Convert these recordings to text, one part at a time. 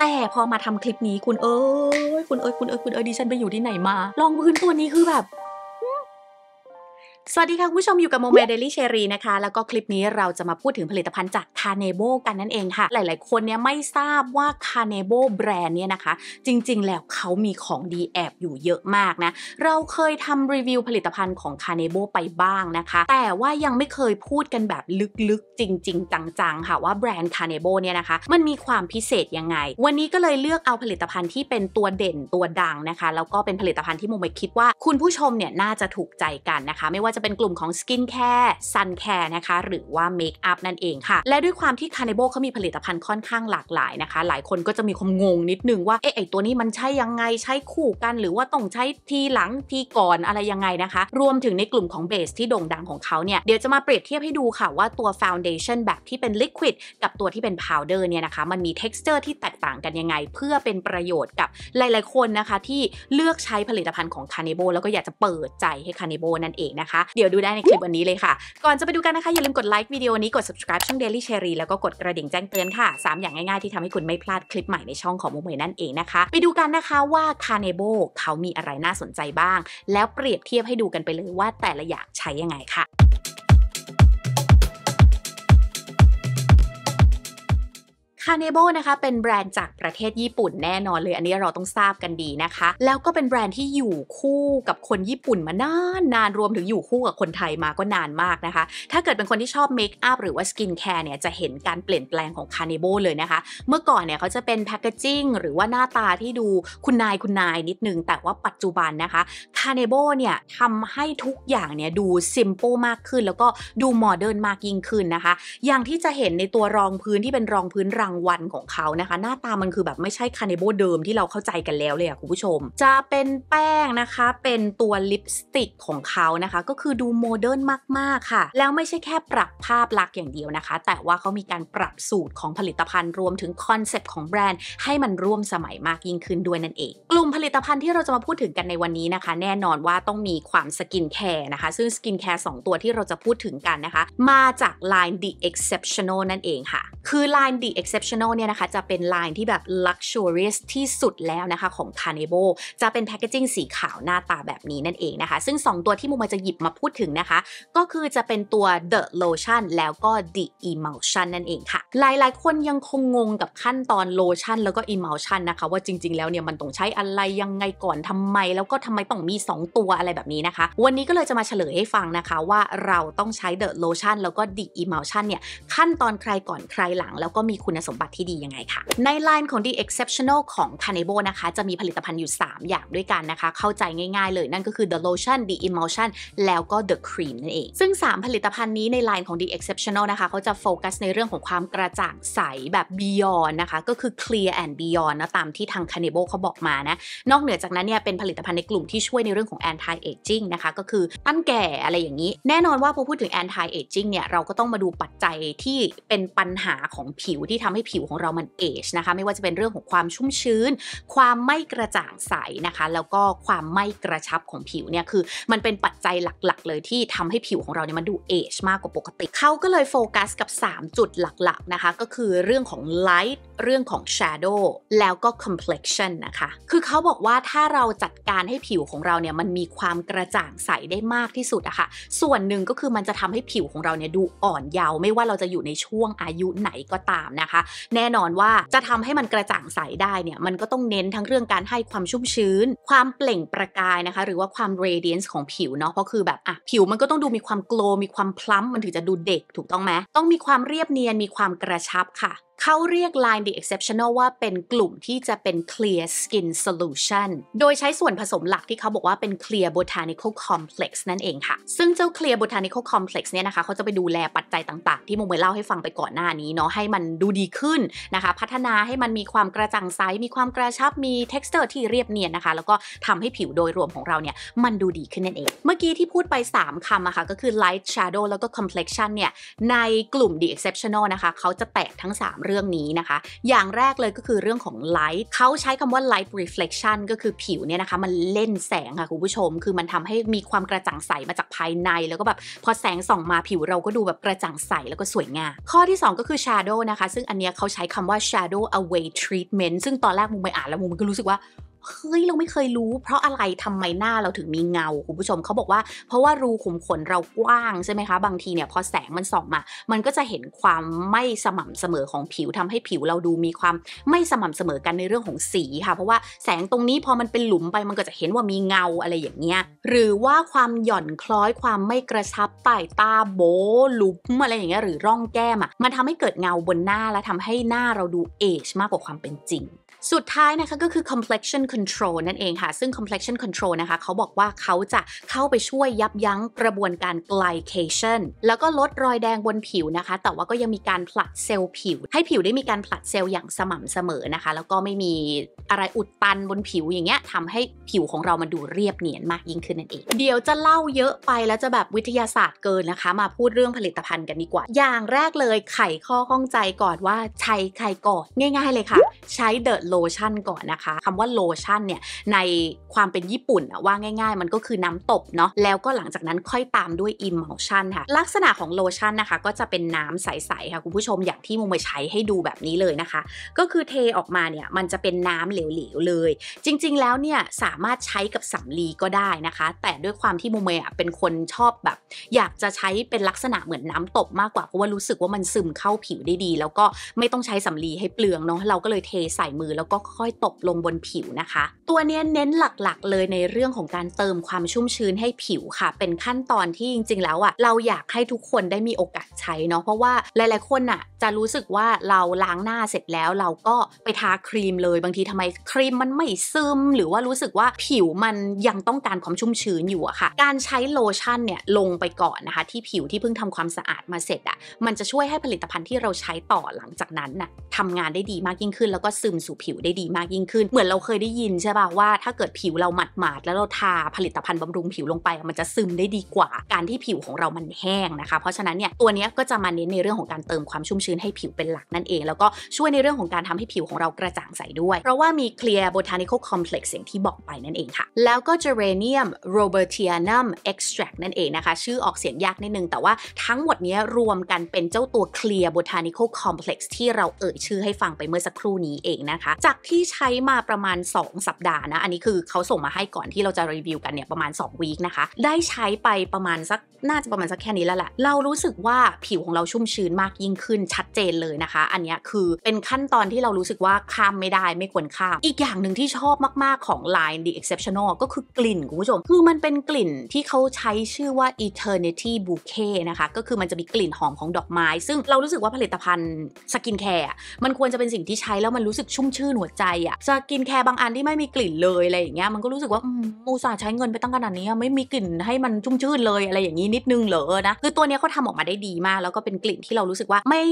แต่พอมาทำคลิปนี้คุณเอ้ยคุณเอ้ยคุณเอ้ยคุณเอ้ยดิฉันไปอยู่ที่ไหนมา ลองพื้นตัวนี้คือแบบสวัสดีค่ะผู้ชมอยู่กับโมเมเดลี่เชอรีนะคะแล้วก็คลิปนี้เราจะมาพูดถึงผลิตภัณฑ์จากคาเนโบกันนั่นเองค่ะ หลายๆคนเนี่ยไม่ทราบว่าคาเนโบแบรนด์เนี่ยนะคะจริงๆ แล้วเขามีของดีแอบอยู่เยอะมากนะเราเคยทำรีวิวผลิตภัณฑ์ของคาเนโบไปบ้างนะคะ แต่ว่ายังไม่เคยพูดกันแบบลึกๆ จริง ๆ จัง ๆ ค่ะว่าแบรนด์คาเนโบเนี่ยนะคะมันมีความพิเศษยังไง วันนี้ก็เลยเลือกเอาผลิตภัณฑ์ที่เป็นตัวเด่นตัวดังนะคะแล้วก็เป็นผลิตภัณฑ์ที่โมเมคิดว่าคุณผู้ชมเนี่ยน่าจะถูกใจกันนะคะ ไม่ว่าจะะเป็นกลุ่มของสกินแคร์ซันแคร์นะคะหรือว่าเมคอัพนั่นเองค่ะ และด้วยความที่คาร์เนโบเขามีผลิตภัณฑ์ค่อนข้างหลากหลายนะคะ หลายคนก็จะมีความงงนิดนึงว่าเอ๊ะไอตัวนี้มันใช้ยังไงใช้คู่กัน หรือว่าต้องใช้ทีหลังทีก่อนอะไรยังไงนะคะ รวมถึงในกลุ่มของเบสที่โด่งดังของเขาเนี่ยเดี๋ยวจะมาเปรียบเทียบให้ดูค่ะว่าตัวฟาวเดชั่นแบบที่เป็นลิควิดกับตัวที่เป็นพาวเดอร์เนี่ยนะคะมันมีเท็กซ์เจอร์ที่แตกต่างกันยังไง เพื่อเป็นประโยชน์กับหลายๆคนนะคะ ที่เลือกใช้ผลิตภัณฑ์ของคาร์เนโบแล้วก็อยากจะเปิดใจให้คาเนโบนั่นเองนะคะเดี๋ยวดูได้ในคลิปวันนี้เลยค่ะ ก่อนจะไปดูกันนะคะ อย่าลืมกดไลค์วิดีโอนี้กด subscribe ช่อง Daily Cherry แล้วก็กดกระดิ่งแจ้งเตือนค่ะ 3 อย่างง่ายๆที่ทำให้คุณไม่พลาดคลิปใหม่ในช่องของมุมเมยนั่นเองนะคะ ไปดูกันนะคะว่าคาเนโบเขามีอะไรน่าสนใจบ้าง แล้วเปรียบเทียบให้ดูกันไปเลยว่าแต่ละอย่างใช้ยังไงค่ะาเนโบนะคะเป็นแบรนด์จากประเทศญี่ปุ่นแน่นอนเลย อันนี้เราต้องทราบกันดีนะคะ แล้วก็เป็นแบรนด์ที่อยู่คู่กับคนญี่ปุ่นมานานนานรวมถึงอยู่คู่กับคนไทยมาก็นานมากนะคะถ้าเกิดเป็นคนที่ชอบเมคอัพหรือว่าสกินแคร์เนี่ยจะเห็นการเปลี่ยนแปลงของคาเนโบเลยนะคะ เมื่อก่อนเนี่ยเขาจะเป็นแพคเกจิ้งหรือว่าหน้าตาที่ดูคุณนายคุณนายนิดนึงแต่ว่าปัจจุบันนะคะคาเนโบเนี่ยทำให้ทุกอย่างเนี่ยดูซิมเปิลมากขึ้น แล้วก็ดูโมเดิร์นมากยิ่งขึ้นนะคะ อย่างที่จะเห็นในตัวรองพื้นที่เป็นรองพื้นรังวันของเขานะคะ หน้าตามันคือแบบไม่ใช่คาเนโบเดิมที่เราเข้าใจกันแล้วเลยอะคุณผู้ชม จะเป็นแป้งนะคะเป็นตัวลิปสติกของเขานะคะ ก็คือดูโมเดิร์นมากๆค่ะ แล้วไม่ใช่แค่ปรับภาพลักษณ์อย่างเดียวนะคะ แต่ว่าเขามีการปรับสูตรของผลิตภัณฑ์ รวมถึงคอนเซปต์ของแบรนด์ให้มันร่วมสมัยมากยิ่งขึ้นด้วยนั่นเองกผลิตภัณฑ์ที่เราจะมาพูดถึงกันในวันนี้นะคะ แน่นอนว่าต้องมีความสกินแคร์นะคะ ซึ่งสกินแคร์2ตัวที่เราจะพูดถึงกันนะคะ มาจาก Line The Exceptional นั่นเองค่ะ คือ Line The Exceptional เนี่ยนะคะจะเป็น Line ที่แบบ Luxurious ที่สุดแล้วนะคะของ c a r n i v o จะเป็นแพคเกจิ้งสีขาวหน้าตาแบบนี้นั่นเองนะคะ ซึ่ง 2 ตัวที่มุมาจะหยิบมาพูดถึงนะคะ ก็คือจะเป็นตัว The Lotion แล้วก็ The Emulsion นั่นเองค่ะหลายๆคนยังคงงงกับขั้นตอนโลชั่นแล้วก็มเมลชั่นนะคะว่าจริง ๆแล้วเนี่ยมันต้องใช้อะไรยังไงก่อนทำไมแล้วก็ทำไมต้องมี 2 ตัวอะไรแบบนี้นะคะ วันนี้ก็เลยจะมาเฉลยให้ฟังนะคะว่าเราต้องใช้เดอะโลชั่นแล้วก็ดีอิมัลชั่นเนี่ยขั้นตอนใครก่อนใครหลังแล้วก็มีคุณสมบัติที่ดียังไงคะ่ะ ในไลน์ของ The Exceptional ของ c a n e b o นะคะ จะมีผลิตภัณฑ์อยู่ 3 อย่างด้วยกันนะคะ เข้าใจง่ายๆเลยนั่นก็คือ The Lotion The Emulsion แล้วก็ The Cream นั่นเอง ซึ่ง 3 ผลิตภัณฑ์นี้ในไลน์ของ The Exceptional นะคะเขาจะโฟกัสในเรื่องของความกระจ่างใสแบบ Beyond นะคะก็คือ Clear and Beyond นะตามที่ทาง c a n e b o เขาบอกมานะนอกเหนือจากนั้นเนี่ยเป็นผลิตภัณฑ์ในกลุ่มที่ช่วยในเรื่องของ anti aging นะคะก็คือต้านแก่อะไรอย่างนี้ แน่นอนว่าพอพูดถึง anti aging เนี่ยเราก็ต้องมาดูปัจจัยที่เป็นปัญหาของผิวที่ทำให้ผิวของเรามันเอจนะคะไม่ว่าจะเป็นเรื่องของความชุ่มชื้น ความไม่กระจ่างใสนะคะ แล้วก็ความไม่กระชับของผิวเนี่ย คือมันเป็นปัจจัยหลักๆ เลยที่ทำให้ผิวของเราเนี่ยมันดูเอจมากกว่าปกติเขาก็เลยโฟกัสกับ 3 จุดหลักๆนะคะก็คือเรื่องของ light เรื่องของ shadow แล้วก็ complexion นะคะคือเขาบอกบอกว่าถ้าเราจัดการให้ผิวของเราเนี่ยมันมีความกระจ่างใสได้มากที่สุดอะค่ะ ส่วนหนึ่งก็คือมันจะทำให้ผิวของเราเนี่ยดูอ่อนเยาว์ไม่ว่าเราจะอยู่ในช่วงอายุไหนก็ตามนะคะ แน่นอนว่าจะทำให้มันกระจ่างใสได้เนี่ยมันก็ต้องเน้นทั้งเรื่องการให้ความชุ่มชื้น ความเปล่งประกายนะคะ หรือว่าความเรเดียนซ์ของผิวเนาะเพราะคือแบบอะผิวมันก็ต้องดูมีความโกล มีความพลั้มมันถึงจะดูเด็กถูกต้องไหมต้องมีความเรียบเนียนมีความกระชับค่ะเขาเรียก Line the Exceptional ว่าเป็นกลุ่มที่จะเป็น Clear Skin Solution โดยใช้ส่วนผสมหลักที่เขาบอกว่าเป็น Clear Botanical Complex นั่นเองค่ะ ซึ่งเจ้า Clear Botanical Complex เนี่ยนะคะ เขาจะไปดูแลปัจจัยต่างๆ ที่โมเมเล่าให้ฟังไปก่อนหน้านี้เนาะ ให้มันดูดีขึ้นนะคะ พัฒนาให้มันมีความกระจ่างใส มีความกระชับ มี t e x t u r ์ที่เรียบเนียนนะคะ แล้วก็ทำให้ผิวโดยรวมของเราเนี่ยมันดูดีขึ้นนั่นเอง เมื่อกี้ที่พูดไป 3คำอะคะ่ะก็คือ light shadow แล้วก็ complexion เนี่ยในกลุ่ม the exceptional นะคะเขาจะแตกทั้ง3ื่องนี้นะคะ อย่างแรกเลยก็คือเรื่องของไลท์เขาใช้คำว่า light reflection ก็คือผิวเนี่ยนะคะ มันเล่นแสงค่ะคุณผู้ชม คือมันทำให้มีความกระจ่างใสมาจากภายในแล้วก็แบบพอแสงส่องมาผิวเราก็ดูแบบกระจ่างใสแล้วก็สวยงามข้อที่ 2 ก็คือ shadow นะคะ ซึ่งอันเนี้ยเขาใช้คำว่า shadow away treatment ซึ่งตอนแรกมุมไปอ่านแล้วมุมก็รู้สึกว่าเฮ้ยเราไม่เคยรู้ เพราะอะไรทำไมหน้าเราถึงมีเงาคุณผู้ชมเขาบอกว่าเพราะว่ารูขุมขนเรากว้างใช่ไหมคะบางทีเนี่ย พอแสงมันส่องมา มันก็จะเห็นความไม่สม่ำเสมอของผิวทำให้ผิวเราดูมีความไม่สม่ำเสมอกันในเรื่องของสีค่ะ เพราะว่าแสงตรงนี้พอมันเป็นหลุมไปมันก็จะเห็นว่ามีเงาอะไรอย่างเงี้ยหรือว่าความหย่อนคล้อยความไม่กระชับใต้ตาโบหลุมอะไรอย่างเงี้ยหรือร่องแก้มอ่ะมันทำให้เกิดเงาบนหน้าและทำให้หน้าเราดูเอชมากกว่าความเป็นจริงสุดท้ายนะคะก็คือ complexion control นั่นเองค่ะ ซึ่ง complexion control นะคะเขาบอกว่าเขาจะเข้าไปช่วยยับยั้งกระบวนการ glycation แล้วก็ลดรอยแดงบนผิวนะคะ แต่ว่าก็ยังมีการผลัดเซลล์ผิว ให้ผิวได้มีการผลัดเซลล์อย่างสม่ำเสมอนะคะ แล้วก็ไม่มีอะไรอุดตันบนผิวอย่างเงี้ยทำให้ผิวของเรามันดูเรียบเนียนมากยิ่งขึ้นนั่นเองเดี๋ยวจะเล่าเยอะไปแล้วจะแบบวิทยาศาสตร์เกินนะคะ มาพูดเรื่องผลิตภัณฑ์กันดีกว่า อย่างแรกเลยไขข้อข้องใจก่อนว่าใช้ใครก่อนง่ายๆเลยค่ะใช้เดอะโลชั่นก่อนนะคะคำว่าโลชั่นเนี่ยในความเป็นญี่ปุ่นว่าง่ายๆมันก็คือน้ำตบเนาะแล้วก็หลังจากนั้นค่อยตามด้วยอิมเมลชั่นค่ะลักษณะของโลชั่นนะคะ ก็จะเป็นน้ำใสๆค่ะ คุณผู้ชมอย่างที่มุมไปใช้ให้ดูแบบนี้เลยนะคะ ก็คือเทออกมาเนี่ยมันจะเป็นน้ำเหลวๆเลย จริงๆแล้วเนี่ยสามารถใช้กับสำลีก็ได้นะคะ แต่ด้วยความที่มุมเมย์เป็นคนชอบแบบ อยากจะใช้เป็นลักษณะเหมือนน้ำตบมากกว่าเพราะว่ารู้สึกว่ามันซึมเข้าผิวได้ดี แล้วก็ไม่ต้องใช้สำลีให้เปลืองเนาะเราก็เลยเทใส่มือแล้วก็ค่อยตกลงบนผิวนะคะ ตัวนี้เน้นหลักๆ เลยในเรื่องของการเติมความชุ่มชื้นให้ผิวค่ะ เป็นขั้นตอนที่จริงๆแล้วอะ่ะเราอยากให้ทุกคนได้มีโอกาสใช้เนาะเพราะว่าหลายๆ คนอะ่ะ จะรู้สึกว่าเราล้างหน้าเสร็จแล้ว เราก็ไปทาครีมเลย บางทีทำไมครีมมันไม่ซึม หรือว่ารู้สึกว่าผิวมันยังต้องการความชุ่มชื้นอยู่อะค่ะ การใช้โลชั่นเนี่ยลงไปก่อนนะคะที่ผิวที่เพิ่งทำความสะอาดมาเสร็จอะมันจะช่วยให้ผลิตภัณฑ์ที่เราใช้ต่อหลังจากนั้นน่ะทำงานได้ดีมากยิ่งขึ้น แล้วก็ซึมสู่ผิวิวได้ดีมากยิ่งขึ้น เหมือนเราเคยได้ยินใช่ป่ะว่า ถ้าเกิดผิวเราหมัดหมาดแล้วเราทาผลิตภัณฑ์บำรุงผิวลงไป มันจะซึมได้ดีกว่าการที่ผิวของเรามันแห้งนะคะ เพราะฉะนั้นเนี่ยตัวนี้ก็จะมาเน้นในเรื่องของการเติมความชุ่มชื้นให้ผิวเป็นหลักนั่นเองแล้วก็ช่วยในเรื่องของการทำให้ผิวของเรากระจ่างใสด้วย เพราะว่ามี Clear Botanical Complex อย่างที่บอกไปนั่นเองค่ะ แล้วก็ Geranium Robertianum Extract นั่นเองนะคะ ชื่อออกเสียงยากนิดนึงแต่ว่าทั้งหมดนี้รวมกันเป็นเจ้าตัว Clear Botanical Complex ที่เราเอ่ยชื่อให้ฟังไปเมื่อสักครู่นี้เองนะคะจากที่ใช้มาประมาณ 2 สัปดาห์นะ อันนี้คือเขาส่งมาให้ก่อนที่เราจะรีวิว กันเนี่ยประมาณ 2 วีคนะคะ ได้ใช้ไปประมาณสักน่าจะประมาณสักแค่นี้แล้วแหละ เรารู้สึกว่าผิวของเราชุ่มชื้นมากยิ่งขึ้นชัดเจนเลยนะคะ อันนี้คือเป็นขั้นตอนที่เรารู้สึกว่าข้ามไม่ได้ไม่ควรข้ามอีกอย่างหนึ่งที่ชอบมากๆของ Line The Exceptional ก็คือกลิ่นคุณผู้ชมคือมันเป็นกลิ่นที่เขาใช้ชื่อว่า Eternity Bouquet นะคะก็คือมันจะมีกลิ่นหอมของดอกไม้ซึ่งเรารู้สึกว่าผลิตภัณฑ์สกินแคร์มันควรจะเป็นสิ่งที่ใช้แล้วมันรู้สึกชุ่มชืนนหัวใจอะสกินแคร์บางอันที่ไม่มีกลิ่นเลยอะไรอย่างเงี้ยมันก็รู้สึกว่ามูสาใช้เงินไปตั้งขนาดนี้ไม่มีกลิ่นให้มันชุ่มชื่นเลยอะไรอย่างงี้นิดนึงเหรอนะคือ ตัวนี้เขาทาออกมาได้ดีมาก แล้วก็เป็นกลิ่นที่เรารู้สึกว่าไม่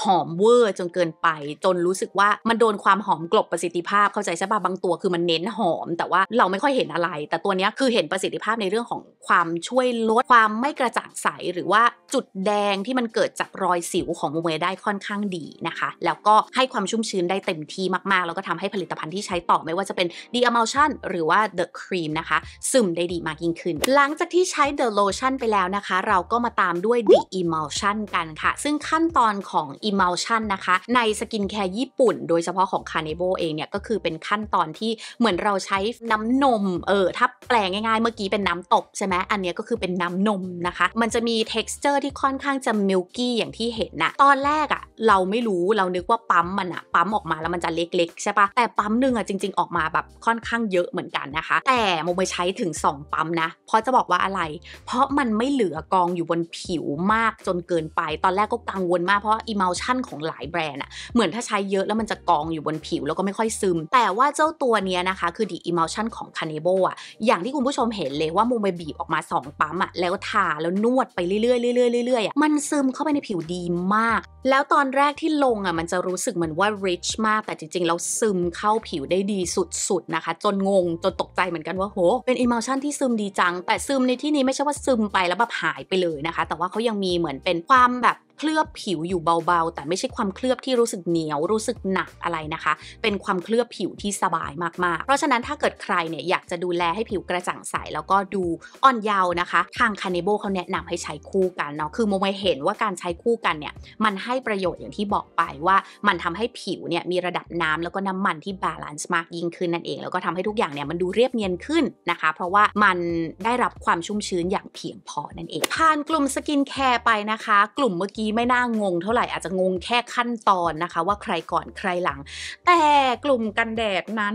หอมเวอร์จนเกินไป จนรู้สึกว่ามันโดนความหอมกลบประสิทธิภาพเข้าใจใช่ป่ะบางตัวคือมันเน้นหอมแต่ว่าเราไม่ค่อยเห็นอะไร แต่ตัวนี้คือเห็นประสิทธิภาพในเรื่องของความช่วยลดความไม่กระจ่างใสหรือว่าจุดแดงที่มันเกิดจากรอยสิวของมูเมได้ค่อนข้างดีนะคะ แล้วก็ให้ความชุ่มชื้นได้เต็มที่มากแล้วก็ทำให้ผลิตภัณฑ์ที่ใช้ต่อไม่ว่าจะเป็น the e m u l s i o n หรือว่า The Cream นะคะ ซึมได้ดีมากยิ่งขึ้น หลังจากที่ใช้ The Lotion ไปแล้วนะคะ เราก็มาตามด้วย The Emulsion กันค่ะ ซึ่งขั้นตอนของ Emulsion นะคะ ในสกินแคร์ญี่ปุ่น โดยเฉพาะของ c a r n i v o เองเนี่ย ก็คือเป็นขั้นตอนที่เหมือนเราใช้น้ำนม เออ ถ้าแปลง่ายๆ เมื่อกี้เป็นน้ำตกใช่ไหมอันนี้ก็คือเป็นน้ำนมนะคะ มันจะมี texture ที่ค่อนข้างจะ milky อย่างที่เห็นนะตอนแรกอะเราไม่รู้เรานึกว่าปั๊มมันอะปั๊มออกมาแล้วมันจะเล็กๆกใช่ปะแต่ปั๊มหนึ่งอะจริงๆออกมาแบบค่อนข้างเยอะเหมือนกันนะคะ แต่โมไปใช้ถึง 2 ปั๊มนะเพราะจะบอกว่าอะไร เพราะมันไม่เหลือกองอยู่บนผิวมากจนเกินไป ตอนแรกก็กังวลมากเพราะอิมัลชั่นของหลายแบรนด์อะเหมือนถ้าใช้เยอะแล้วมันจะกองอยู่บนผิวแล้วก็ไม่ค่อยซึม แต่ว่าเจ้าตัวเนี้ยนะคะ คือดีอิมัลชั่นของคาเนโบอะอย่างที่คุณผู้ชมเห็นเลยว่าโมไปบีบออกมา 2 ปั๊มอะแล้วทาแล้วนวดไปเรื่อยๆเรื่อยๆเรื่อยๆอะมันซึมเข้าไปในผิวดีมาก แล้วตอนแรกที่ลงอะมันจะรู้สึกเหมือนว่า rich มากแต่จริงๆแล้วล้วซึมเข้าผิวได้ดีสุด ๆ นะคะ จนงง จนตกใจเหมือนกันว่าโหเป็นอิมัลชันที่ซึมดีจัง แต่ซึมในที่นี้ไม่ใช่ว่าซึมไปแล้วแบบหายไปเลยนะคะ แต่ว่าเขายังมีเหมือนเป็นความแบบเคลือบผิวอยู่เบาๆ แต่ไม่ใช่ความเคลือบที่รู้สึกเหนียว รู้สึกหนักอะไรนะคะ เป็นความเคลือบผิวที่สบายมากๆ เพราะฉะนั้นถ้าเกิดใครเนี่ยอยากจะดูแลให้ผิวกระจ่างใส แล้วก็ดูอ่อนเยาว์นะคะ ทางคาเนโบเขาแนะนำให้ใช้คู่กันเนาะ คือโมไม่เห็นว่าการใช้คู่กันเนี่ย มันให้ประโยชน์อย่างที่บอกไปว่ามันทำให้ผิวเนี่ยมีระดับน้ำ แล้วก็น้ามันที่บาลานซ์มากยิ่งขึ้นนั่นเอง แล้วก็ทำให้ทุกอย่างเนี่ยมันดูเรียบเนียนขึ้นนะคะ เพราะว่ามันได้รับความชุ่มชื้นอย่างเพียงพอนั่นเอง ผ่านกลุ่มสกินแคร์ไปนะคะกลุ่มเมื่อกีี้ไม่น่างงเท่าไหร่อาจจะงงแค่ขั้นตอนนะคะว่าใครก่อนใครหลัง แต่กลุ่มกันแดดนั้น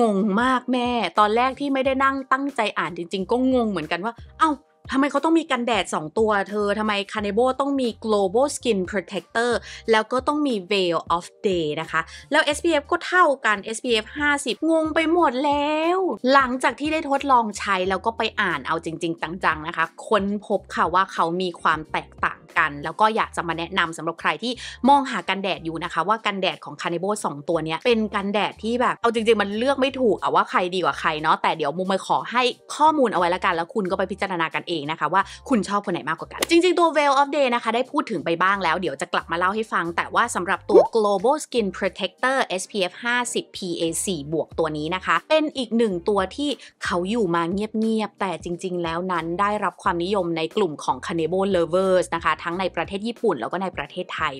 งงมากแม่ตอนแรกที่ไม่ได้นั่งตั้งใจอ่านจริงๆ ก็งงเหมือนกันว่า เอา้าทำไมเขาต้องมีกันแดด2ตัวเธอทำไมคาเนโบต้องมี global skin protector แล้วก็ต้องมี veil of day นะคะ แล้ว SPF ก็เท่ากัน SPF 50 งงไปหมดแล้ว หลังจากที่ได้ทดลองใช้แล้วก็ไปอ่านเอาจริงๆจังๆนะคะค้นพบค่ะว่าเขามีความแตกต่างแล้วก็อยากจะมาแนะนำสำหรับใครที่มองหากันแดดอยู่นะคะว่ากันแดดของคาร์เนโบสองตัวเนี้ยเป็นกันแดดที่แบบ เอาจริงๆมันเลือกไม่ถูกอะว่าใครดีกว่าใครเนาะแต่เดี๋ยวมุมไปขอให้ข้อมูลเอาไว้ละกันแล้วคุณก็ไปพิจารณากันเองนะคะว่าคุณชอบคนไหนมากกว่ากัน จริงๆตัว Veil of Day นะคะได้พูดถึงไปบ้างแล้วเดี๋ยวจะกลับมาเล่าให้ฟัง แต่ว่าสำหรับตัว Global Skin Protector SPF 50 PA 4บวกตัวนี้นะคะ เป็นอีกหนึ่งตัวที่เขาอยู่มาเงียบๆแต่จริง ๆ แล้วนั้นได้รับความนิยมในกลุ่มของ c a n n i b a l Lovers นะคะทั้งในประเทศญี่ปุ่นแล้วก็ในประเทศไทย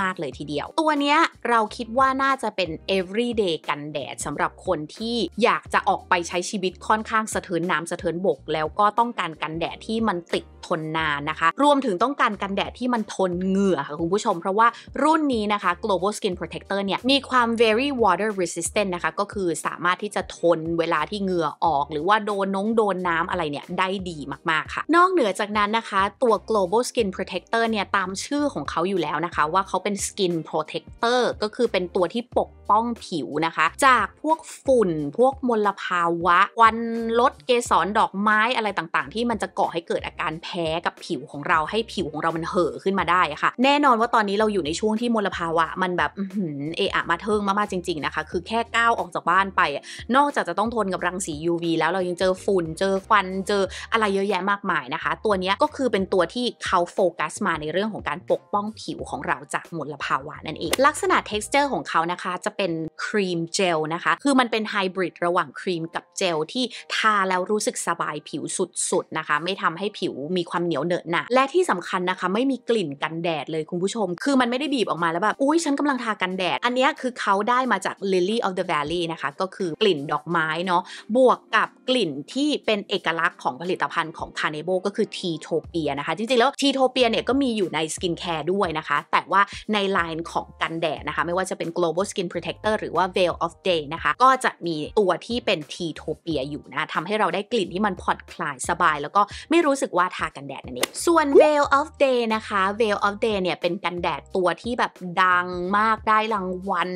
มาก ๆ เลยทีเดียว ตัวเนี้ยเราคิดว่าน่าจะเป็น everyday กันแดดสำหรับคนที่อยากจะออกไปใช้ชีวิตค่อนข้างสะเทินน้ำสะเทินบกแล้วก็ต้องการกันแดดที่มันติดทนนานนะคะรวมถึงต้องการกันแดดที่มันทนเหงื่อค่ะคุณผู้ชม เพราะว่ารุ่นนี้นะคะ global skin protector เนี่ยมีความ very water resistant นะคะก็คือสามารถที่จะทนเวลาที่เหงื่อออก หรือว่าโดนน้องโดนน้ำอะไรเนี่ยได้ดีมากๆค่ะ นอกเหนือจากนั้นนะคะตัว global skin protector เนี่ยตามชื่อของเขาอยู่แล้วนะคะ ว่าเขาเป็น skin protector ก็คือเป็นตัวที่ปกป้องผิวนะคะ จากพวกฝุ่นพวกมลภาวะวันลดเกสรดอกไม้อะไรต่างๆ ที่มันจะก่อให้เกิดอาการแพแพ้กับผิวของเราให้ผิวของ เรามันเห่อขึ้นมาได้ค่ะ แน่นอนว่าตอนนี้เราอยู่ในช่วงที่มลภาวะ มันแบบเอะอะมาเทิงมากๆจริงๆนะคะคือแค่ก้าวออกจากบ้านไป นอกจากจะต้องทนกับรังสี UV แล้วเรายังเจอฝุ่นเจอควันเจออะไรเยอะแยะมากมายนะคะ ตัวนี้ก็คือเป็นตัวที่เขาโฟกัสมาในเรื่องของการปกป้องผิวของเราจากมลภาวะนั่นเองลักษณะ texture ของเขานะคะจะเป็นครีมเจลนะคะคือมันเป็นไฮบริดระหว่างครีมกับเจลที่ทาแล้วรู้สึกสบายผิวสุดๆนะคะ ไม่ทำให้ผิวมีีความเหนียวเหนอะหนะและที่สำคัญนะคะไม่มีกลิ่นกันแดดเลยคุณผู้ชม คือมันไม่ได้บีบออกมาแล้วแบบอุ้ยฉันกำลังทากันแดด อันนี้คือเขาได้มาจาก Lily of the Valley นะคะก็คือกลิ่นดอกไม้เนาะบวกกับกลิ่นที่เป็นเอกลักษณ์ของผลิตภัณฑ์ของ c a r n e b o ก็คือ t ีโทเปียนะคะจริงๆแล้ว t ีโทเปียเนี่ยก็มีอยู่ในสกินแคร์ด้วยนะคะแต่ว่าในไลน์ของกันแดดนะคะไม่ว่าจะเป็น Global Skin Protector หรือว่า Veil of Day นะคะก็จะมีตัวที่เป็น t ีโทเปียอยู่นะทำให้เราได้กลิ่นที่มันผ่อนคลายสบาย แล้วก็ไม่รู้สึกว่าทากันแดดนั่นเองส่วน Veil of Day นะคะ Veil of Day เนี่ยเป็นกันแดดตัวที่แบบดังมากได้รางวัล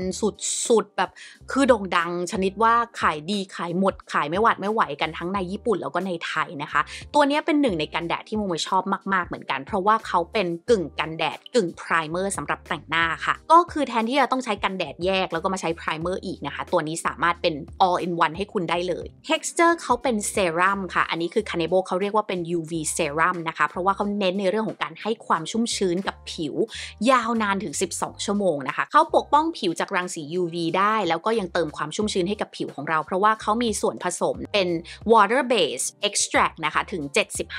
สุดๆ แบบคือโด่งดัง ชนิดว่าขายดีขายหมดขายไม่หวัดไม่ไหวกันทั้งในญี่ปุ่นแล้วก็ในไทยนะคะ ตัวนี้เป็นหนึ่งในกันแดดที่มุมชอบมากๆ เหมือนกัน เพราะว่าเขาเป็นกึ่งกันแดด กึ่งไพรเมอร์สำหรับแต่งหน้าค่ะ ก็คือแทนที่จะต้องใช้กันแดดแยกแล้วก็มาใช้ไพรเมอร์อีกนะคะ ตัวนี้สามารถเป็น all in one ให้คุณได้เลย texture เขาเป็นเซรั่มค่ะ อันนี้คือคาเนโบเขาเรียกว่าเป็น UV serum ัมนะคะเพราะว่าเขาเน้นในเรื่องของการให้ความชุ่มชื้นกับผิวยาวนานถึง 12 ชั่วโมงนะคะเขาปกป้องผิวจากรังสี UV ได้แล้วก็ยังเติมความชุ่มชื้นให้กับผิวของเรา เพราะว่าเขามีส่วนผสมเป็น water b a s e extract นะคะถึง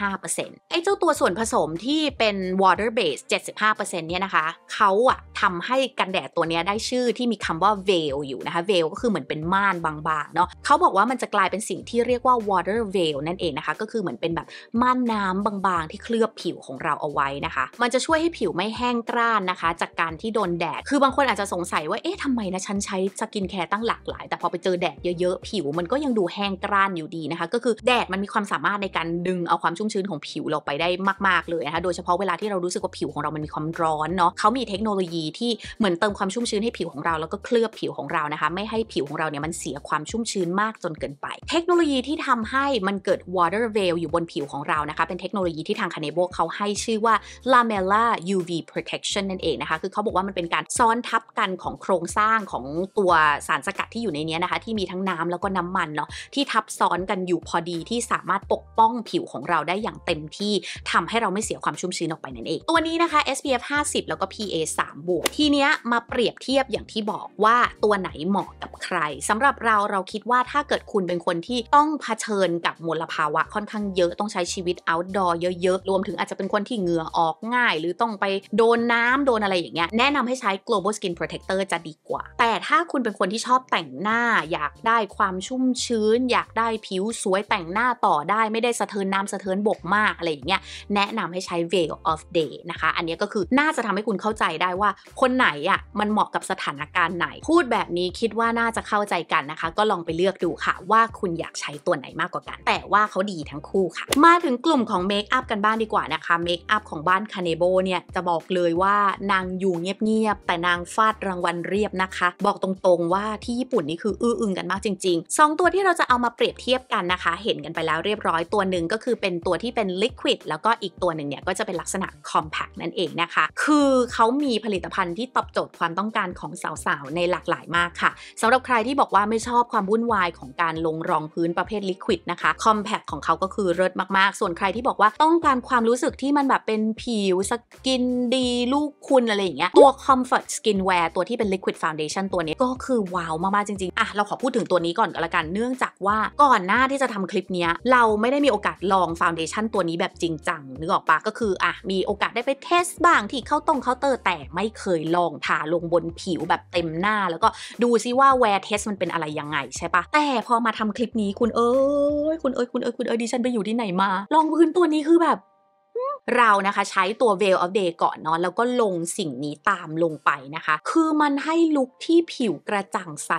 75%ไอ้เจ้าตัวส่วนผสมที่เป็น water b a s e 75%เนี่ยนะคะเขาอะทำให้กันแดดตัวนี้ได้ชื่อที่มีคำว่าเวลอยู่นะคะเวลก็คือเหมือนเป็นม่านบางๆเนาะ เขาบอกว่ามันจะกลายเป็นสิ่งที่เรียกว่า water veil นั่นเองนะคะ ก็คือเหมือนเป็นแบบม่านน้ำบางๆที่เคลือบผิวของเราเอาไว้นะคะ มันจะช่วยให้ผิวไม่แห้งกร้านนะคะ จากการที่โดนแดด คือบางคนอาจจะสงสัยว่า เอ๊ะทำไมนะ ฉันใช้สกินแคร์ตั้งหลากหลาย แต่พอไปเจอแดดเยอะๆผิวมันก็ยังดูแห้งกร้านอยู่ดีนะคะ ก็คือแดดมันมีความสามารถในการดึงเอาความชุ่มชื้นของผิวเราไปได้มากๆเลยนะคะโดยเฉพาะเวลาที่เรารู้สึกว่าผิวของเรามันมีความร้อนเนาะ เขามีเทคโนโลยีที่เหมือนเติมความชุ่มชื้นให้ผิวของเราแล้วก็เคลือบผิวของเรานะคะไม่ให้ผิวของเราเนี่ยมันเสียความชุ่มชื้นมากจนเกินไป เทคโนโลยีที่ทำให้มันเกิด water veil อยู่บนผิวของเรานะคะเป็นเทคโนโลยีที่ทางคาเนโบเขาให้ชื่อว่า lamella UV protection นั่นเองนะคะคือเขาบอกว่ามันเป็นการซ้อนทับกันของโครงสร้างของตัวสารสกัดที่อยู่ในนี้นะคะที่มีทั้งน้ำแล้วก็น้ำมันเนาะที่ทับซ้อนกันอยู่พอดีที่สามารถปกป้องผิวของเราได้อย่างเต็มที่ทำให้เราไม่เสียความชุ่มชื้นออกไปนั่นเอง ตัวนี้นะคะ SPF 50แล้วก็ PA 3บวทีเนี้ยมาเปรียบเทียบอย่างที่บอกว่าตัวไหนเหมาะกับใคร สำหรับเราเราคิดว่าถ้าเกิดคุณเป็นคนที่ต้องเผชิญกับมลภาวะค่อนข้างเยอะต้องใช้ชีวิตาท์ดอร์เยอะๆรวมถึงอาจจะเป็นคนที่เหงื่อออกง่าย หรือต้องไปโดนน้ำโดนอะไรอย่างเงี้ยแนะนำให้ใช้ global skin protector จะดีกว่า แต่ถ้าคุณเป็นคนที่ชอบแต่งหน้า อยากได้ความชุ่มชื้น อยากได้ผิวสวยแต่งหน้าต่อได้ ไม่ได้สะเทินน้ำสะเทินบกมากอะไรอย่างเงี้ยแนะนำให้ใช้ veil of day นะคะอันนี้ก็คือน่าจะทำให้คุณเข้าใจได้ว่าคนไหนอะ่ะมันเหมาะกับสถานการณ์ไหนพูดแบบนี้คิดว่าน่าจะเข้าใจกันนะคะ ก็ลองไปเลือกดูค่ะ ว่าคุณอยากใช้ตัวไหนมากกว่ากันแต่ว่าเขาดีทั้งคู่ค่ะ มาถึงกลุ่มของเมคอัพกันบ้างดีกว่านะคะเมคอัพของบ้านคาเนโบเนี่ย จะบอกเลยว่านางอยู่เงียบๆ แต่นางฟาดรางวัลเรียบนะคะ บอกตรงๆว่าที่ญี่ปุ่นนี่คืออื้ออึงกันมากจริง ๆ 2 ตัวที่เราจะเอามาเปรียบเทียบกันนะคะ เห็นกันไปแล้วเรียบร้อยตัวหนึ่งก็คือเป็นตัวที่เป็นลิควิดแล้วก็อีกตัวหนึ่งเนี่ยก็จะเป็นลักษณะคอมแพกนั่นเองนะคะ คือเขามีผลิตภัณพัณฑ์ที่ตอบโจทย์ความต้องการของสาวๆในหลากหลายมากค่ะ สำหรับใครที่บอกว่าไม่ชอบความวุ่นวายของการลงรองพื้นประเภทลิควิดนะคะคอมแพคของเขาก็คือเลิศมากๆ ส่วนใครที่บอกว่าต้องการความรู้สึกที่มันแบบเป็นผิวสกินดีลูกคุณอะไรอย่างเงี้ยตัว Comfort Skinwear ตัวที่เป็น Liquid Foundation ตัวนี้ก็คือว้าวมากๆ จริงๆอ่ะเราขอพูดถึงตัวนี้ก่อนก็แล้วกันเนื่องจากว่าก่อนหน้าที่จะทำคลิปนี้เราไม่ได้มีโอกาสลองฟาวเดชั่นตัวนี้แบบจริงจังนึกออกปะก็คืออ่ะมีโอกาสได้ไปเทสบ้างที่เข้าตรงเคาน์เตอร์แต่ไม่เคยลองทาลงบนผิวแบบเต็มหน้า แล้วก็ดูซิว่าแวร์เทสมันเป็นอะไรยังไงใช่ปะแต่พอมาทำคลิปนี้คุณเอ้ยคุณเอ้ยคุณเอ้ยคุณเอ้ยดิฉันไปอยู่ที่ไหนมา ลองพื้นตัวนี้คือแบบเรานะคะใช้ตัว veil of day ก่อนเนาะแล้วก็ลงสิ่งนี้ตามลงไปนะคะ คือมันให้ลุคที่ผิวกระจ่างใส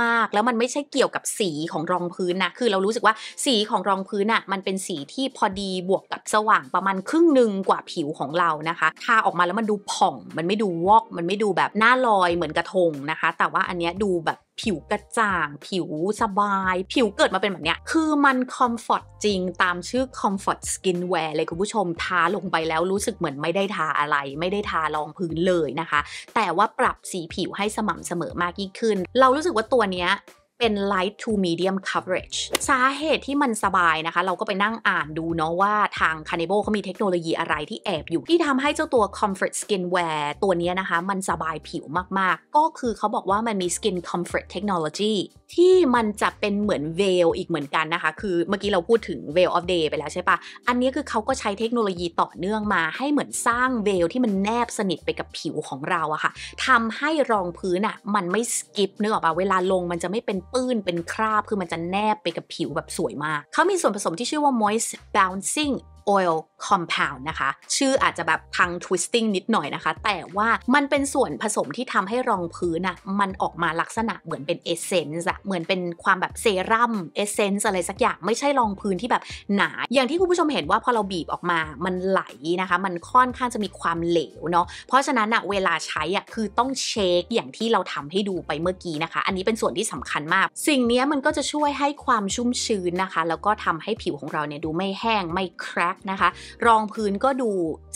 มากๆ แล้วมันไม่ใช่เกี่ยวกับสีของรองพื้นนะ คือเรารู้สึกว่าสีของรองพื้นอะมันเป็นสีที่พอดีบวกกับสว่างประมาณครึ่งหนึ่งกว่าผิวของเรานะคะทาออกมาแล้วมันดูผ่อง มันไม่ดูวอกมันไม่ดูแบบหน้าลอยเหมือนกระทงนะคะ แต่ว่าอันเนี้ยดูแบบผิวกระจ่าง ผิวสบาย ผิวเกิดมาเป็นแบบเนี้ยคือมันคอมฟอร์ตจริงตามชื่อคอมฟอร์ตสกินแวร์เลยคุณผู้ชม ทาลงไปแล้วรู้สึกเหมือนไม่ได้ทาอะไร ไม่ได้ทารองพื้นเลยนะคะ แต่ว่าปรับสีผิวให้สม่ำเสมอมากยิ่งขึ้น เรารู้สึกว่าตัวเนี้ยเป็น light to medium coverage สาเหตุที่มันสบายนะคะ เราก็ไปนั่งอ่านดูเนาะว่าทาง c a n i b a l เขามีเทคโนโลยีอะไรที่แอบอยู่ที่ทำให้เจ้าตัว comfort skinwear ตัวนี้นะคะ มันสบายผิวมากๆ ก็คือเขาบอกว่ามันมี skin comfort technology ที่มันจะเป็นเหมือน veil อีกเหมือนกันนะคะ คือเมื่อกี้เราพูดถึง veil of day ไปแล้วใช่ปะอันนี้คือเขาก็ใช้เทคโนโลยีต่อเนื่องมา ให้เหมือนสร้าง veil ที่มันแนบสนิทไปกับผิวของเราอะค่ะทำให้รองพื้นอะมันไม่สกิปนื้ออกมะเวลาลงมันจะไม่เป็นปื้นเป็นคราบคือมันจะแนบไปกับผิวแบบสวยมาก เขามีส่วนผสมที่ชื่อว่า moist bouncing oil compound นะคะ ชื่ออาจจะแบบทาง twisting นิดหน่อยนะคะ แต่ว่ามันเป็นส่วนผสมที่ทำให้รองพื้นอะมันออกมาลักษณะเหมือนเป็นเอเซนส์อะเหมือนเป็นความแบบเซรั่มเอเซนส์อะไรสักอย่างไม่ใช่รองพื้นที่แบบหนา อย่างที่คุณผู้ชมเห็นว่าพอเราบีบออกมามันไหลนะคะ มันค่อนข้างจะมีความเหลวเนาะเพราะฉะนั้นอะเวลาใช้อะคือต้องเช็คอย่างที่เราทำาให้ดูไปเมื่อกี้นะคะ อันนี้เป็นส่วนที่สำาคัญมาก สิ่งนี้มันก็จะช่วยให้ความชุ่มชื้นนะคะ แล้วก็ทำให้ผิวของเราเนี่ยดูไม่แห้งไม่แครกกนะคะรองพื้นก็ดู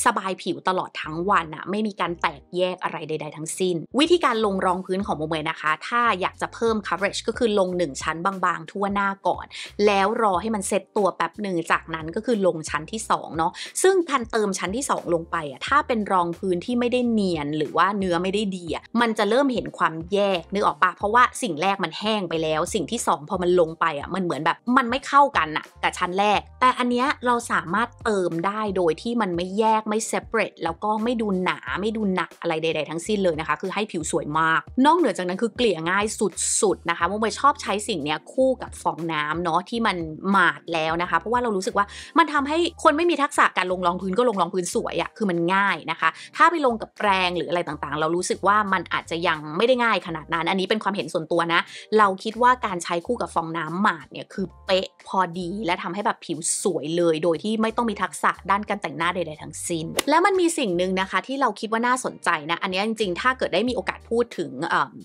สบายผิวตลอดทั้งวันอะไม่มีการแตกแยกอะไรใดๆ ทั้งสิ้น วิธีการลงรองพื้นของโมเมนะคะ ถ้าอยากจะเพิ่ม coverage ก็คือลง 1 ชั้นบางๆ ทั่วหน้าก่อน แล้วรอให้มันเซ็ตตัวแป๊บหนึ่งจากนั้นก็คือลงชั้นที่2เนาะซึ่งการเติมชั้นที่ 2 ลงไปอะถ้าเป็นรองพื้นที่ไม่ได้เนียนหรือว่าเนื้อไม่ได้ดีอะมันจะเริ่มเห็นความแยกนึกออกปะเพราะว่าสิ่งแรกมันแห้งไปแล้ว สิ่งที่2พอมันลงไปอะมันเหมือนแบบมันไม่เข้ากันอะกับชั้นแรก แต่อันเนี้ยเราสามารถเติมได้โดยที่มันไม่แยกไม่ separate แล้วก็ไม่ดูหนาไม่ดูหนักอะไรใด ๆทั้งสิ้นเลยนะคะคือให้ผิวสวยมาก นอกเหนือจากนั้นคือเกลี่ยง่ายสุดๆนะคะมุมไปชอบใช้สิ่งนี้คู่กับฟองน้ำเนาะที่มันหมาดแล้วนะคะเพราะว่าเรารู้สึกว่ามันทำให้คนไม่มีทักษะการลงรองพื้นก็ลงรองพื้นสวยอะคือมันง่ายนะคะถ้าไปลงกับแปรงหรืออะไรต่างๆ เรารู้สึกว่ามันอาจจะยังไม่ได้ง่ายขนาดนั้นอันนี้เป็นความเห็นส่วนตัวนะ เราคิดว่าการใช้คู่กับฟองน้ำหมาดเนี่ยคือเป๊ะพอดี และทำให้แบบผิวสวยเลย โดยที่ไม่ตต้องมีทักษะด้านการแต่งหน้าใดๆทั้งสิ้น และมันมีสิ่งหนึ่งนะคะที่เราคิดว่าน่าสนใจนะ อันนี้จริงๆ ถ้าเกิดได้มีโอกาสพูดถึง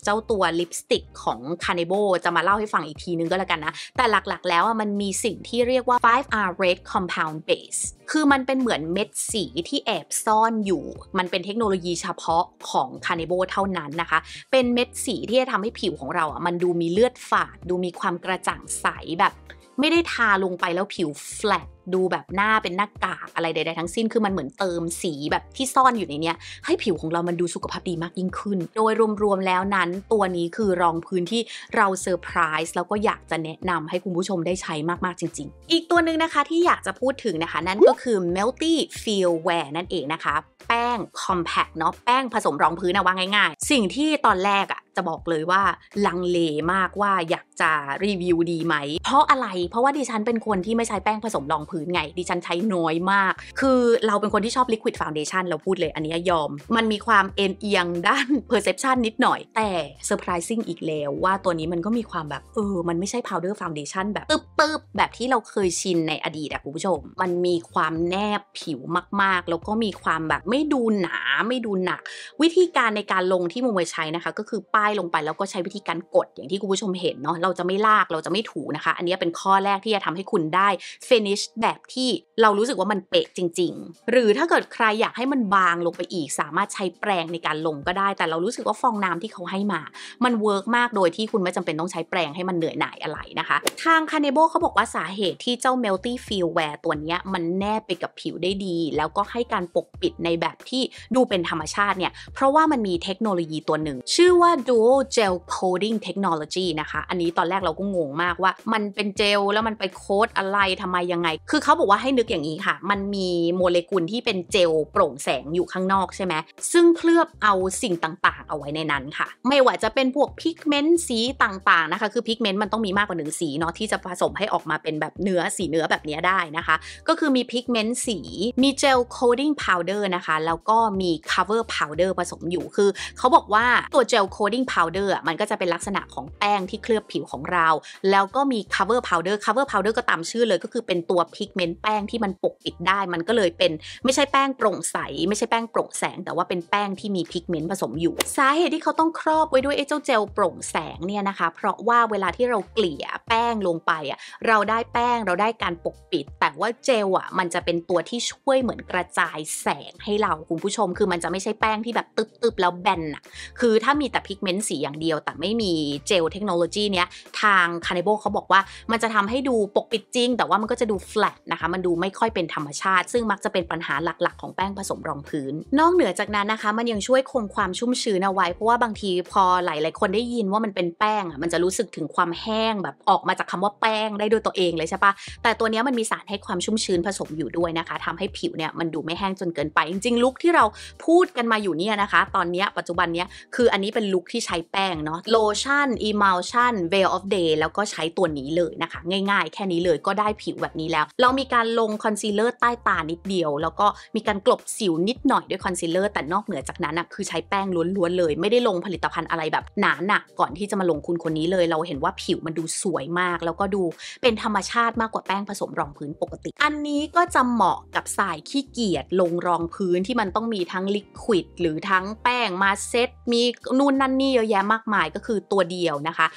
เจ้าตัวลิปสติกของคาเนโบจะมาเล่าให้ฟังอีกทีนึงก็แล้วกันนะ แต่หลักๆ แล้วมันมีสิ่งที่เรียกว่า 5R Red Compound Base คือมันเป็นเหมือนเม็ดสีที่แอบซ่อนอยู่ มันเป็นเทคโนโลยีเฉพาะของคาเนโบเท่านั้นนะคะ เป็นเม็ดสีที่จะทำให้ผิวของเราอ่ะมันดูมีเลือดฝาด ดูมีความกระจ่างใสแบบ ไม่ได้ทาลงไปแล้วผิวแฟลตดูแบบหน้าเป็นหน้ากากอะไรใดๆทั้งสิ้นคือมันเหมือนเติมสีแบบที่ซ่อนอยู่ในเนี้ย ให้ผิวของเรามันดูสุขภาพดีมากยิ่งขึ้น โดยรวม ๆ แล้วนั้นตัวนี้คือรองพื้นที่เราเซอร์ไพรส์แล้วก็อยากจะแนะนำให้คุณผู้ชมได้ใช้มาก ๆ จริง ๆ อีกตัวหนึ่งนะคะที่อยากจะพูดถึงนะคะ นั่นก็คือ melty feel wear นั่นเองนะคะ แป้ง compact เนาะแป้งผสมรองพื้นนะว่าง่ายๆ สิ่งที่ตอนแรกอะจะบอกเลยว่าลังเลมากว่าอยากจะรีวิวดีไหมเพราะอะไร เพราะว่าดิฉันเป็นคนที่ไม่ใช้แป้งผสมรองพื้นื้นไงดิฉันใช้น้อยมาก คือเราเป็นคนที่ชอบลิควิดฟาวเดชันเราพูดเลยอันนี้ยอม มันมีความเอ็นเอียงด้านเพอร์เซพชันนิดหน่อย แต่เซอร์ไพรซิ่งอีกแล้วว่าตัวนี้มันก็มีความแบบเออ มันไม่ใช่พาวเดอร์ฟาวเดชันแบบปึ๊บๆแบบที่เราเคยชินในอดีตอะคุณผู้ชม มันมีความแนบผิวมากๆ แล้วก็มีความแบบไม่ดูหนาไม่ดูหนัก วิธีการในการลงที่มุมไวใช้นะคะก็คือป้ายลงไปแล้วก็ใช้วิธีการกดอย่างที่คุณผู้ชมเห็นเนาะ เราจะไม่ลากเราจะไม่ถูนะคะ อันนี้เป็นข้อแรกที่จะทำให้คุณได้ finish แบบที่เรารู้สึกว่ามันเป๊ะจริงๆ หรือถ้าเกิดใครอยากให้มันบางลงไปอีก สามารถใช้แปรงในการลงก็ได้ แต่เรารู้สึกว่าฟองน้ำที่เขาให้มา มันเวิร์กมากโดยที่คุณไม่จำเป็นต้องใช้แปรงให้มันเหนื่อยหน่ายอะไรนะคะทางคาเนโบเขาบอกว่าสาเหตุที่เจ้า melty feel wear ตัวนี้ มันแนบไปกับผิวได้ดี แล้วก็ให้การปกปิดในแบบที่ดูเป็นธรรมชาติเนี่ยเพราะว่ามันมีเทคโนโลยีตัวหนึ่งชื่อว่า d u l gel coating technology นะคะ อันนี้ตอนแรกเราก็งงมากว่า มันเป็นเจลแล้วมันไปโค้ดอะไรทำไมยังไงคืคือเขาบอกว่าให้นึกอย่างนี้ค่ะ มันมีโมเลกุลที่เป็นเจลโปร่งแสงอยู่ข้างนอกใช่ไหม ซึ่งเคลือบเอาสิ่งต่างๆ เอาไว้ในนั้นค่ะ ไม่ว่าจะเป็นพวกพิกเมนต์สีต่างๆนะคะ คือพิกเมนต์มันต้องมีมากกว่าหนึ่งสีเนาะที่จะผสมให้ออกมาเป็นแบบเนื้อสีเนื้อแบบนี้ได้นะคะ ก็คือมีพิกเมนต์สี มีเจลโคดิ้งพาวเดอร์นะคะ แล้วก็มี cover powder ผสมอยู่ คือเขาบอกว่าตัวเจลโคดิ้งพาวเดอร์มันก็จะเป็นลักษณะของแป้งที่เคลือบผิวของเรา แล้วก็มี cover powder cover powder ก็ตามชื่อเลยก็คือเป็นตัวพิิกเมนต์แป้งที่มันปกปิดได้มันก็เลยเป็นไม่ใช่แป้งโปร่งใส ไม่ใช่แป้งโปร่งแสงแต่ว่าเป็นแป้งที่มีพิกเมนต์ผสมอยู่สาเหตุที่เขาต้องครอบไว้ด้วยไอ้เจ้าเจลโปร่งแสงเนี่ยนะคะเพราะว่าเวลาที่เราเกลี่ยแป้งลงไปอ่ะเราได้แป้งเราได้การปกปิด แต่ว่าเจลอ่ะมันจะเป็นตัวที่ช่วยเหมือนกระจายแสงให้เราคุณผู้ชม คือมันจะไม่ใช่แป้งที่แบบตึบๆแล้วแบนอ่ะคือถ้ามีแต่พิกเมนต์สีอย่างเดียว แต่ไม่มีเจลเทคโนโลยีเนี้ยทางคาเนโบเขาบอกว่า มันจะทำให้ดูปกปิดจริง แต่ว่ามันก็จะดูแฟลนะคะ มันดูไม่ค่อยเป็นธรรมชาติ ซึ่งมักจะเป็นปัญหาหลักๆของแป้งผสมรองพื้น นอกเหนือจากนั้นนะคะมันยังช่วยคงความชุ่มชื้นเอาไว้เพราะว่าบางทีพอหลาย ๆคนได้ยินว่ามันเป็นแป้งอ่ะมันจะรู้สึกถึงความแห้งแบบออกมาจากคำว่าแป้งได้ด้วยตัวเองเลยใช่ปะแต่ตัวนี้มันมีสารให้ความชุ่มชื้นผสมอยู่ด้วยนะคะ ทำให้ผิวเนี่ยมันดูไม่แห้งจนเกินไป จริงๆ ลุคที่เราพูดกันมาอยู่เนี่ยนะคะ ตอนนี้ปัจจุบันเนี้ยคืออันนี้เป็นลุคที่ใช้แป้งเนาะโลชั่นอีมัลชั่นเวลออฟเดย์แล้วก็ใช้ตัวนี้เลยนะคะ ง่ายๆ แค่นี้เลยก็ได้ผิวแบบนี้แล้วเรามีการลงคอนซีลเลอร์ใต้ตา นิดเดียว แล้วก็มีการกลบสิวนิดหน่อยด้วยคอนซีลเลอร์แต่นอกเหนือจากนั้นนะคือใช้แป้งล้วนๆเลย ไม่ได้ลงผลิตภัณฑ์อะไรแบบหนาหนักก่อนที่จะมาลงคุณคนนี้เลย เราเห็นว่าผิวมันดูสวยมาก แล้วก็ดูเป็นธรรมชาติมากกว่าแป้งผสมรองพื้นปกติ อันนี้ก็จะเหมาะกับสายขี้เกียจลงรองพื้นที่มันต้องมีทั้งลิควิดหรือทั้งแป้งมาเซ็ตมีนู่นนั่นนี่เยอะแยะมากมายก็คือตัวเดียวนะคะ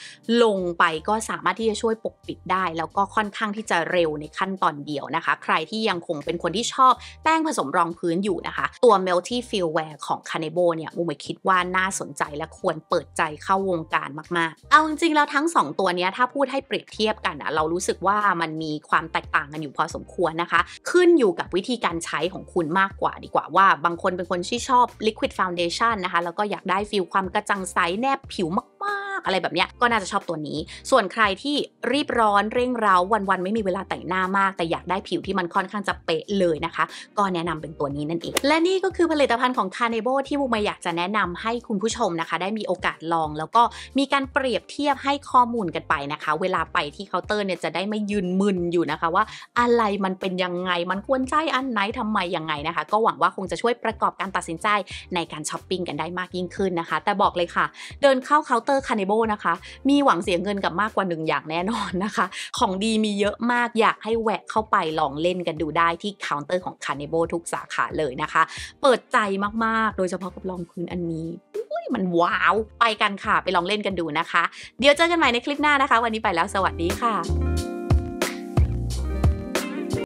ลงไปก็สามารถที่จะช่วยปกปิดได้ แล้วก็ค่อนข้างที่จะเร็วในขั้นตอนอนเดียวนะคะ ใครที่ยังคงเป็นคนที่ชอบแป้งผสมรองพื้นอยู่นะคะ ตัว melty feel wear ของ c a n e b o เนี่ยมุมคิดว่าน่าสนใจและควรเปิดใจเข้าวงการมากๆ เอาจริงๆแล้วทั้ง 2 ตัวนี้ถ้าพูดให้เปรียบเทียบกันอะเรารู้สึกว่ามันมีความแตกต่างกันอยู่พอสมควรนะคะ ขึ้นอยู่กับวิธีการใช้ของคุณมากกว่าดีกว่าว่าบางคนเป็นคนที่ชอบ liquid foundation นะคะแล้วก็อยากได้ฟิลความกระจังใสแนบผิวมากๆอะไรแบบเนี้ยก็น่าจะชอบตัวนี้ ส่วนใครที่รีบร้อนเร่งเร้าวันๆไม่มีเวลาแต่งหน้ามากแต่อยากได้ผิวที่มันค่อนข้างจะเป๊ะเลยนะคะ ก็แนะนำเป็นตัวนี้นั่นเองและนี่ก็คือผลิตภัณฑ์ของคาเนโบที่บูมาอยากจะแนะนำให้คุณผู้ชมนะคะ ได้มีโอกาสลอง แล้วก็มีการเปรียบเทียบให้ข้อมูลกันไปนะคะ เวลาไปที่เคาน์เตอร์เนี่ยจะได้ไม่ยืนมึนอยู่นะคะว่า อะไรมันเป็นยังไง มันควรใช่อันไหนทำไมยังไงนะคะ ก็หวังว่าคงจะช่วยประกอบการตัดสินใจในการช้อปปิ้งกันได้มากยิ่งขึ้นนะคะ แต่บอกเลยค่ะ เดินเข้าเคาน์เตอร์คาเนโบนะคะมีหวังเสียเงินกับมากกว่าหนึ่งอย่างแน่นอนนะคะ ของดีมีเยอะมาก อยากให้แหวกเข้าไปลองเล่นกันดูได้ที่เคาน์เตอร์ของคาเนโบทุกสาขาเลยนะคะ เปิดใจมาก ๆ โดยเฉพาะกับรองพื้นอันนี้มันว้าว ไปกันค่ะไปลองเล่นกันดูนะคะ เดี๋ยวเจอกันใหม่ในคลิปหน้านะคะ วันนี้ไปแล้วสวัสดีค่ะ